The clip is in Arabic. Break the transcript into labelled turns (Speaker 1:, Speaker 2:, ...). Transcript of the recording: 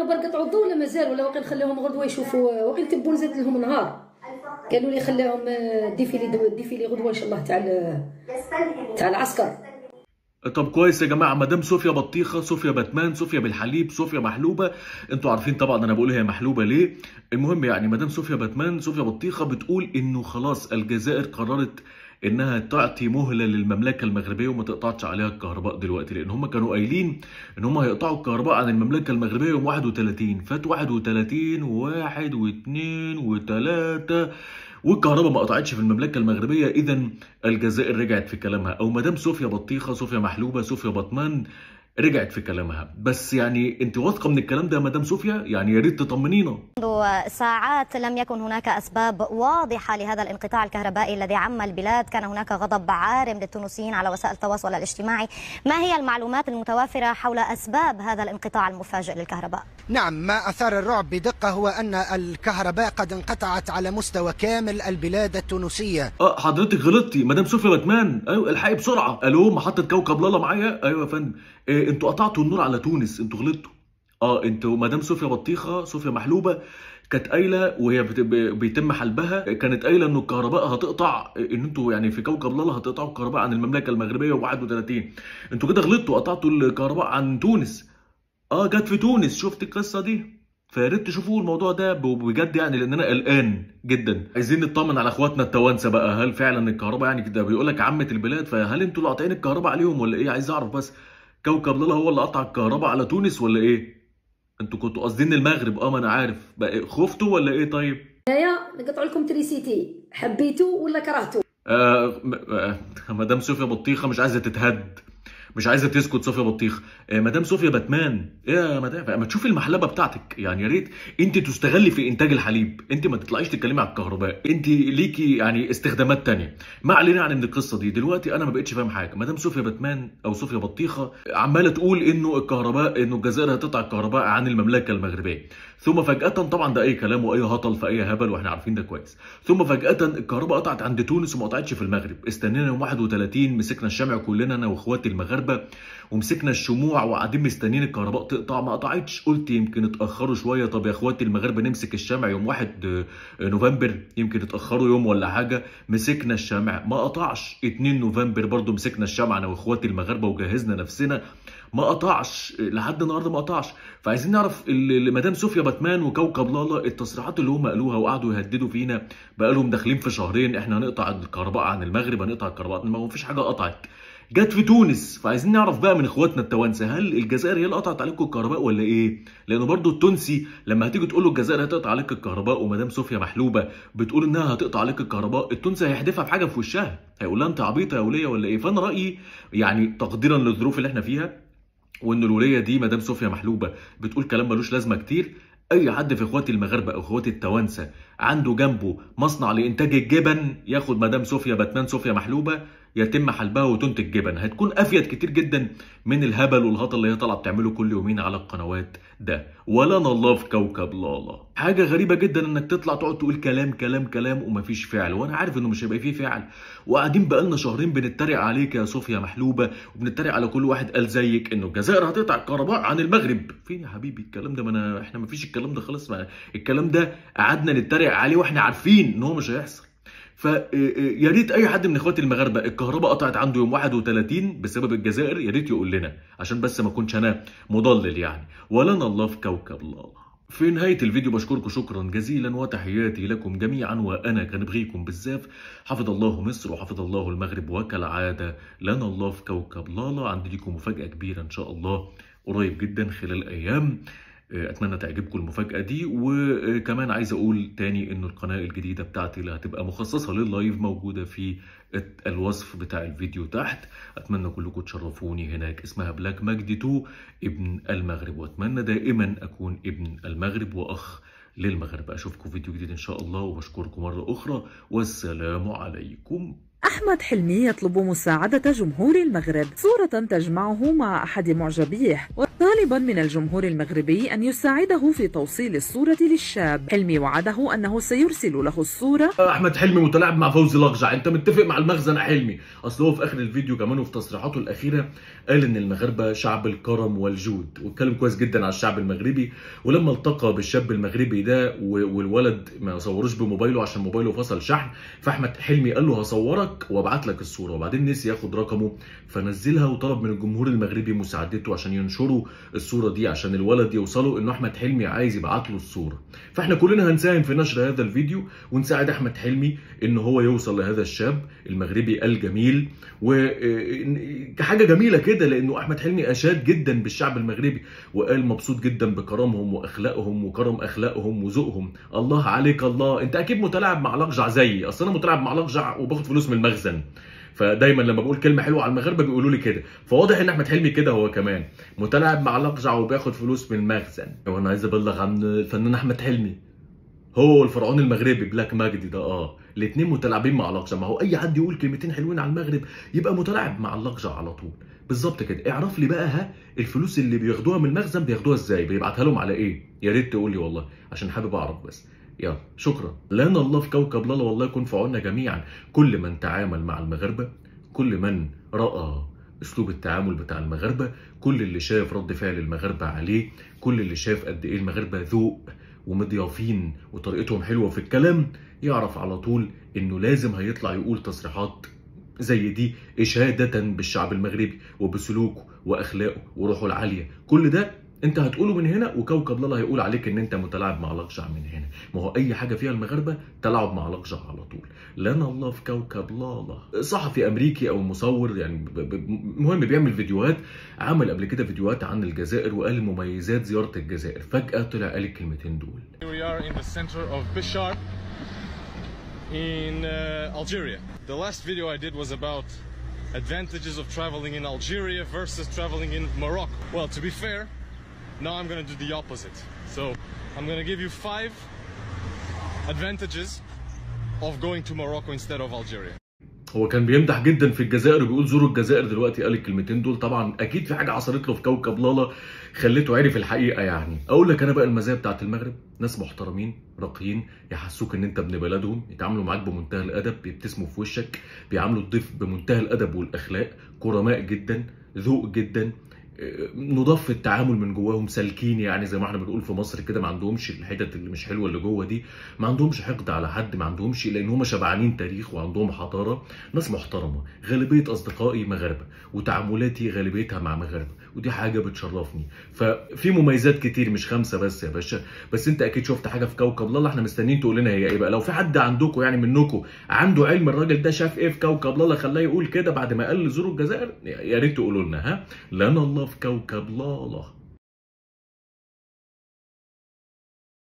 Speaker 1: انا برك الضو ولا مازال ولا واقي نخليهم غدوه يشوفوا واقي تبون نزيد لهم نهار قالوا لي خليهم الديفيلي آه، ديفيلي غدوه ان شاء الله تاع تاع العسكر طب كويس يا جماعه مدام صوفيا بطيخه صوفيا باتمان صوفيا بالحليب صوفيا محلوبه انتوا عارفين طبعا انا بقول هي محلوبه ليه المهم يعني مدام صوفيا باتمان صوفيا بطيخه بتقول انه خلاص الجزائر قررت انها تعطي مهله للمملكه المغربيه وما تقطعش عليها الكهرباء دلوقتي لان هم كانوا قايلين ان هم هيقطعوا الكهرباء عن المملكه المغربيه يوم 31 فات 31 و1 و2 و3 والكهرباء ما قطعتش في المملكه المغربيه اذا الجزائر رجعت في كلامها او مدام صوفيا بطيخه صوفيا محلوبه صوفيا بطمان رجعت في كلامها بس يعني انت واثقه من الكلام ده يا مدام صوفيا يعني يا ريت تطمنينا منذ ساعات لم يكن هناك اسباب واضحه لهذا الانقطاع الكهربائي الذي عم البلاد كان هناك غضب عارم للتونسيين على وسائل التواصل الاجتماعي ما هي المعلومات المتوافره حول اسباب هذا الانقطاع المفاجئ للكهرباء نعم ما اثار الرعب بدقه هو ان الكهرباء قد انقطعت على مستوى كامل البلاد التونسيه اه حضرتك غلطتي مدام صوفيا بتمان ايوه الحقي بسرعه الو محطه كوكب لالا معايا ايوه يا فندم آه، انتوا قطعتوا النور على تونس انتوا غلطتوا اه انتوا مدام صوفيا بطيخه صوفيا محلوبه كانت قايله وهي بيتم حلبها كانت قايله ان الكهرباء هتقطع ان انتوا يعني في كوكب لالا هتقطعوا الكهرباء عن المملكه المغربيه و31 انتوا كده غلطتوا قطعتوا الكهرباء عن تونس اه جت في تونس شفت القصه دي فيا ريت تشوفوا الموضوع ده بجد يعني لان انا قلقان جدا عايزين نطمن على اخواتنا التوانسه بقى هل فعلا الكهرباء يعني كده بيقول لك عامه البلاد فهل انتوا اللي قاطعين الكهرباء عليهم ولا ايه عايز اعرف بس كوكب لالا هو اللي قطع الكهرباء على تونس ولا ايه؟ انتوا كنتوا قاصدين المغرب اه ما انا عارف بقى إيه، خفتوا ولا ايه طيب؟ هنايا نقطعوا لكم تريسيتي حبيتوا ولا كرهتوا؟ آه،, آه مدام سوفيا بطيخه مش عايزه تتهد مش عايزه تسكت صوفيا بطيخ آه، مدام صوفيا باتمان ايه يا مدام ما تشوفي المحلبه بتاعتك يعني يا ريت انت تستغلي في انتاج الحليب انت ما تطلعيش تتكلمي على الكهرباء انت ليكي يعني استخدامات تانية ما علينا عن القصه دي دلوقتي انا ما بقتش فاهم حاجه مدام صوفيا باتمان او صوفيا بطيخه عماله تقول انه الكهرباء انه الجزائر هتقطع الكهرباء عن المملكه المغربيه ثم فجاه طبعا ده اي كلام واي هطل في اي هبل واحنا عارفين ده كويس ثم فجاه الكهرباء قطعت عند تونس وما قطعتش في المغرب استنينا يوم 31 مسكنا الشمع كلنا انا واخواتي المغرب الكهرباء ومسكنا الشموع وقاعدين مستنيين الكهرباء تقطع ما قطعتش قلت يمكن اتاخروا شويه طب يا اخواتي المغاربه نمسك الشمع يوم 1 آه، نوفمبر يمكن اتاخروا يوم ولا حاجه مسكنا الشمع ما قطعش 2 نوفمبر برضو مسكنا الشمع انا واخواتي المغاربه وجهزنا نفسنا ما قطعش لحد النهارده ما قطعش فعايزين نعرف مدام صوفيا باتمان وكوكب لالا التصريحات اللي هم قالوها وقعدوا يهددوا فينا بقى لهم داخلين في شهرين احنا هنقطع الكهرباء عن المغرب هنقطع الكهرباء ما فيش حاجه قطعت جت في تونس فعايزين نعرف بقى من اخواتنا التوانسه هل الجزائر هي اللي قطعت عليكم الكهرباء ولا ايه؟ لانه برضو التونسي لما هتيجي تقول له الجزائر هتقطع عليك الكهرباء ومدام صوفيا محلوبه بتقول انها هتقطع عليك الكهرباء التونسي هيحدفها بحاجه في وشها هيقول لها انت عبيطه يا وليه ولا ايه؟ فانا رايي يعني تقديرا للظروف اللي احنا فيها وان الوليه دي مدام صوفيا محلوبه بتقول كلام ملوش لازمه كتير اي حد في اخواتي المغاربه او اخواتي التوانسه عنده جنبه مصنع لانتاج الجبن ياخد مدام صوفيا باتمان صوفيا محلوبه يتم حلبها وتنتج جبن هتكون افيد كتير جدا من الهبل والهطل اللي هي طالعه بتعمله كل يومين على القنوات ده ولنا الله في كوكب لالا حاجه غريبه جدا انك تطلع تقعد تقول كلام كلام كلام ومفيش فعل وانا عارف انه مش هيبقى فيه فعل وقاعدين بقالنا شهرين بنتريق عليك يا صوفيا محلوبه وبنتريق على كل واحد قال زيك انه الجزائر هتقطع الكهرباء عن المغرب فين يا حبيبي الكلام ده ما انا احنا مفيش الكلام ده خالص الكلام ده قعدنا نتريق عليه واحنا عارفين ان هو مش هيحصل فيا آه، آه، ريت اي حد من اخواتي المغاربه الكهرباء قطعت عنده يوم 31 بسبب الجزائر يا ريت يقول لنا عشان بس ما اكونش انا مضلل يعني ولنا الله في كوكب الله في نهاية الفيديو بشكركم شكرا جزيلا وتحياتي لكم جميعا وأنا كنبغيكم بالزاف حفظ الله مصر وحفظ الله المغرب وكالعادة لنا الله في كوكب لالا عندي لكم مفاجأة كبيرة إن شاء الله قريب جدا خلال أيام آه، اتمنى تعجبكم المفاجاه دي وكمان عايز اقول تاني ان القناه الجديده بتاعتي اللي هتبقى مخصصه لللايف موجوده في الوصف بتاع الفيديو تحت اتمنى كلكم تشرفوني هناك اسمها بلاك مجدي 2 ابن المغرب واتمنى دائما اكون ابن المغرب واخ للمغرب اشوفكم فيديو جديد ان شاء الله وبشكركم مره اخرى والسلام عليكم أحمد حلمي يطلب مساعدة جمهور المغرب صورة تجمعه مع أحد معجبيه وطالبا من الجمهور المغربي أن يساعده في توصيل الصورة للشاب حلمي وعده أنه سيرسل له الصورة أحمد حلمي متلاعب مع فوزي لقجع أنت متفق مع المخزن حلمي أصل هو في آخر الفيديو كمان وفي تصريحاته الأخيرة قال إن المغاربة شعب الكرم والجود واتكلم كويس جدا على الشعب المغربي ولما التقى بالشاب المغربي ده والولد ما صوروش بموبايله عشان موبايله فصل شحن فأحمد حلمي قال له هصورك رقمك وابعت لك الصوره وبعدين نسي ياخد رقمه فنزلها وطلب من الجمهور المغربي مساعدته عشان ينشروا الصوره دي عشان الولد يوصله انه احمد حلمي عايز يبعت له الصوره فاحنا كلنا هنساهم في نشر هذا الفيديو ونساعد احمد حلمي ان هو يوصل لهذا الشاب المغربي الجميل وحاجه جميله كده لانه احمد حلمي اشاد جدا بالشعب المغربي وقال مبسوط جدا بكرمهم واخلاقهم وكرم اخلاقهم وذوقهم الله عليك الله انت اكيد متلاعب مع لقجع زيي اصل انا متلاعب مع لقجع وباخد فلوس من المخزن فدايما لما بقول كلمه حلوه على المغاربه بيقولوا لي كده فواضح ان احمد حلمي كده هو كمان متلاعب مع الاقزع وبياخد فلوس من المخزن وانا عايز ابلغ عن الفنان احمد حلمي هو الفرعون المغربي بلاك مجدي ده اه الاثنين متلاعبين مع الاقزع ما هو اي حد يقول كلمتين حلوين على المغرب يبقى متلاعب مع الاقزع على طول بالظبط كده اعرف لي بقى ها الفلوس اللي بياخدوها من المخزن بياخدوها ازاي بيبعتها لهم على ايه يا ريت تقول لي والله عشان حابب اعرف بس يلا شكرا لان الله في كوكب لالا والله يكون في عوننا جميعا كل من تعامل مع المغاربه كل من راى اسلوب التعامل بتاع المغاربه كل اللي شاف رد فعل المغاربه عليه كل اللي شاف قد ايه المغاربه ذوق ومضيافين وطريقتهم حلوه في الكلام يعرف على طول انه لازم هيطلع يقول تصريحات زي دي اشاده بالشعب المغربي وبسلوكه واخلاقه وروحه العاليه كل ده انت هتقوله من هنا وكوكب الله هيقول عليك ان انت متلاعب مع الاقجع من هنا ما هو اي حاجه فيها المغاربه تلاعب مع الاقجع على طول لنا الله في كوكب الله صحفي امريكي او مصور يعني مهم بيعمل فيديوهات عمل قبل كده فيديوهات عن الجزائر وقال مميزات زياره الجزائر فجاه طلع قال الكلمتين دول We are in the center of Bishar in uh, Algeria. The last video I did was about advantages of traveling in Algeria versus traveling in Morocco. Well, to be fair, Now I'm gonna do the opposite. So I'm gonna give you five advantages of going to Morocco instead of Algeria. هو كان بيمدح جدا في الجزائر وبيقول زوروا الجزائر دلوقتي قال الكلمتين دول طبعا اكيد في حاجه حصلت له في كوكب لالا خليته عرف الحقيقه يعني اقول لك انا بقى المزايا بتاعت المغرب ناس محترمين راقيين يحسوك ان انت ابن بلدهم يتعاملوا معاك بمنتهى الادب بيبتسموا في وشك بيعاملوا الضيف بمنتهى الادب والاخلاق كرماء جدا ذوق جدا نضاف في التعامل من جواهم سالكين يعني زي ما احنا بنقول في مصر كده ما عندهمش الحتت اللي مش حلوه اللي جوه دي ما عندهمش حقد على حد ما عندهمش لان هم شبعانين تاريخ وعندهم حضاره ناس محترمه غالبيه اصدقائي مغاربه وتعاملاتي غالبيتها مع مغاربه ودي حاجه بتشرفني ففي مميزات كتير مش خمسه بس يا باشا بس انت اكيد شفت حاجه في كوكب الله احنا مستنيين تقول لنا هي ايه بقى لو في حد عندكم يعني منكم عنده علم الراجل ده شاف ايه في كوكب الله خلاه يقول كده بعد ما قال زوروا الجزائر يا ريت تقولوا لنا ها لان الله في كوكب الله